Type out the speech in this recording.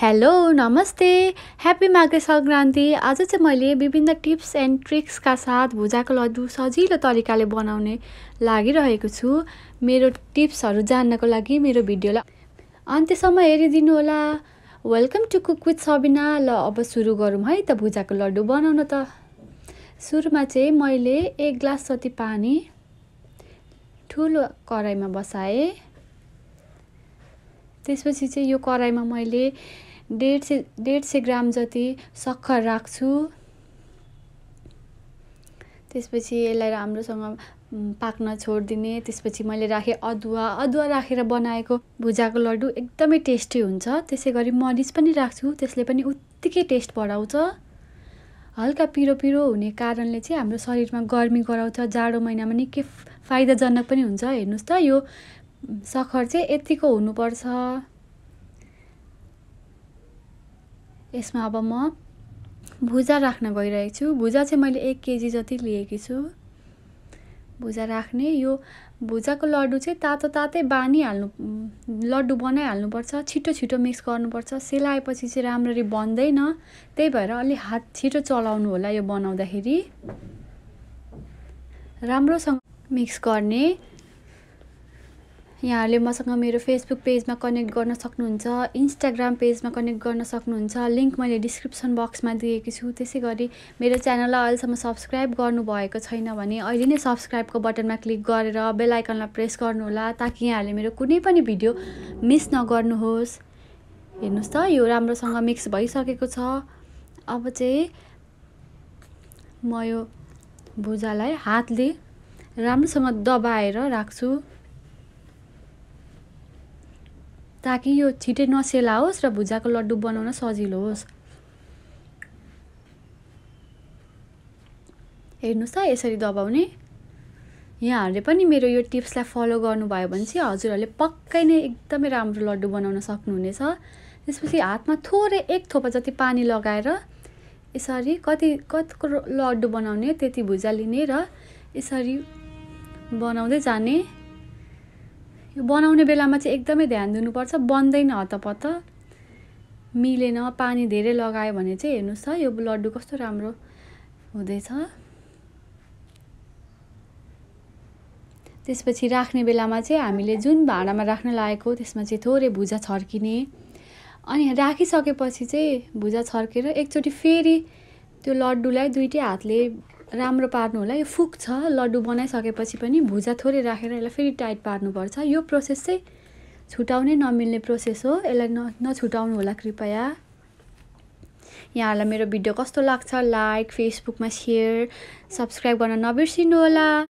hello नमस्ते happy माघे सङ्क्रान्ति आज चाहिँ मैले विभिन्न टिप्स एन्ड ट्रिक्सका साथ भुजाको लड्डु सजिलो तरिकाले बनाउने लागिरहेको छु मेरो टिप्सहरू जान्नको लागि मेरो भिडियोलाई अन्त्यसम्म हेरिदिनु होला welcome to cook with Sabina ल अब सुरु गरौँ है त भुजाको लड्डु बनाउन त सुरुमा चाहिँ मैले एक ग्लास जति पानी ठुलो कराईमा बसाएँ त्यसपछि चाहिँ यो कराईमा मैले डेढ सय डेढ सय ग्राम जति सक्खर राख्छु त्यसपछि यसलाई राम्रोसँग पाक्न छोडिदिने त्यसपछि मैले राखेँ अदुवा अदुवा राखेर बनाएको भुजाको लड्डु एकदमै टेस्टी हुन्छ त्यसै गरी मरिच पनि राख्छु त्यसले पनि उत्तिकै टेस्ट बढाउँछ हल्का पिरो पिरो हुने कारणले चाहिँ हाम्रो शरीरमा गर्मी गराउँछ जाडो महिनामा निकै फाइदाजनक पनि हुन्छ हेर्नुहोस् त यो सखर चाहिँ यतिको हुनुपर्छ यसमा अब म भुजा राख्न गइरहेको छु भुजा चाहिँ मैले एक केजी जति लिएकी छु भुजा राख्ने यो भुजाको लड्डु चाहिँ तातो तातै बानिहाल्नु लड्डु बनाइहाल्नुपर्छ छिटो छिटो मिक्स गर्नुपर्छ सेलाएपछि चाहिँ राम्ररी बन्दैन त्यही भएर अलि हात छिटो चलाउनु होला यो बनाउँदाखेरि राम्रोसँग मिक्स गर्ने यहाँहरूले मसँग मेरो फेसबुक पेजमा कनेक्ट गर्न सक्नुहुन्छ इन्स्टाग्राम पेजमा कनेक्ट गर्न सक्नुहुन्छ लिङ्क मैले डिस्क्रिप्सन बक्समा दिएकी छु त्यसै गरी मेरो च्यानललाई अहिलेसम्म सब्सक्राइब गर्नुभएको छैन भने अहिले नै सब्सक्राइबको बटनमा क्लिक गरेर बेलाइकनलाई प्रेस गर्नुहोला ताकि यहाँहरूले मेरो कुनै पनि भिडियो मिस नगर्नुहोस् हेर्नुहोस् त यो राम्रोसँग मिक्स भइसकेको छ अब चाहिँ म यो भुजालाई हातले राम्रोसँग दबाएर राख्छु ताकि यो छिटै होस् र भुजाको लड्डु बनाउन सजिलो होस् हेर्नुहोस् त यसरी दबाउने यहाँहरूले पनि मेरो यो टिप्सलाई फलो गर्नुभयो भने चाहिँ हजुरहरूले पक्कै नै एकदमै राम्रो लड्डु बनाउन सक्नुहुनेछ त्यसपछि हातमा थोरै एक थोपा जति पानी लगाएर यसरी कति कतिको लड्डु बनाउने त्यति भुजा लिने र यसरी बनाउँदै जाने यो बनाउने बेलामा चाहिँ एकदमै ध्यान दिनुपर्छ बन्दैन हतपत मिलेन पानी धेरै लगायो भने चाहिँ हेर्नुहोस् त यो लड्डु कस्तो राम्रो हुँदैछ त्यसपछि राख्ने बेलामा चाहिँ हामीले जुन भाँडामा राख्न लागेको त्यसमा चाहिँ थोरै भुजा छर्किने अनि राखिसकेपछि चाहिँ भुजा छर्केर एकचोटि फेरि त्यो लड्डुलाई दुइटै हातले राम्रो पार्नु होला यो फुक छ लड्डु बनाइसकेपछि पनि भुजा थोरै राखेर यसलाई फेरि टाइट पार्नुपर्छ यो प्रोसेस चाहिँ छुटाउनै नमिल्ने प्रोसेस हो यसलाई न नछुटाउनु होला कृपया यहाँहरूलाई मेरो भिडियो कस्तो लाग्छ लाइक फेसबुकमा सेयर सब्सक्राइब गर्न नबिर्सिनु होला